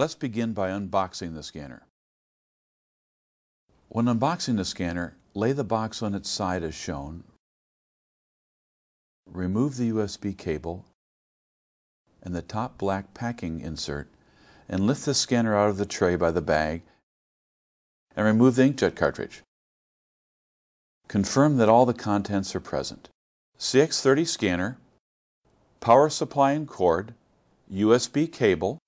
Let's begin by unboxing the scanner. When unboxing the scanner, lay the box on its side as shown, remove the USB cable and the top black packing insert, and lift the scanner out of the tray by the bag and remove the inkjet cartridge. Confirm that all the contents are present. CX30 scanner, power supply and cord, USB cable,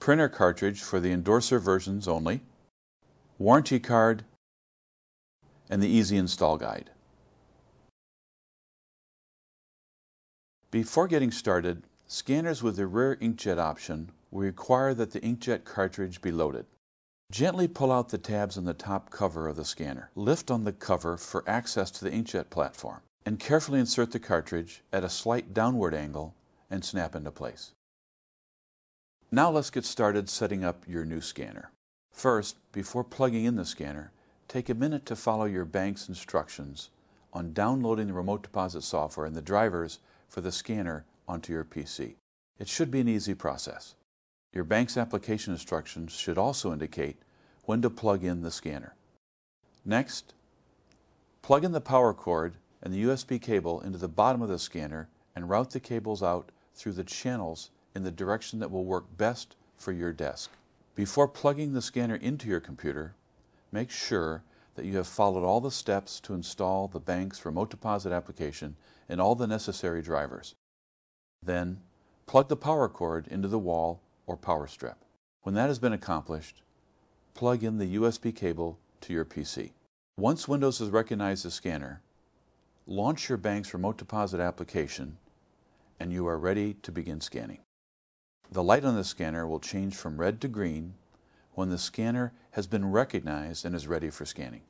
printer cartridge for the endorser versions only, warranty card, and the easy install guide. Before getting started, scanners with the rear inkjet option will require that the inkjet cartridge be loaded. Gently pull out the tabs on the top cover of the scanner. Lift on the cover for access to the inkjet platform, and carefully insert the cartridge at a slight downward angle and snap into place. Now let's get started setting up your new scanner. First, before plugging in the scanner, take a minute to follow your bank's instructions on downloading the remote deposit software and the drivers for the scanner onto your PC. It should be an easy process. Your bank's application instructions should also indicate when to plug in the scanner. Next, plug in the power cord and the USB cable into the bottom of the scanner and route the cables out through the channels in the direction that will work best for your desk. Before plugging the scanner into your computer, make sure that you have followed all the steps to install the bank's remote deposit application and all the necessary drivers. Then, plug the power cord into the wall or power strip. When that has been accomplished, plug in the USB cable to your PC. Once Windows has recognized the scanner, launch your bank's remote deposit application and you are ready to begin scanning. The light on the scanner will change from red to green when the scanner has been recognized and is ready for scanning.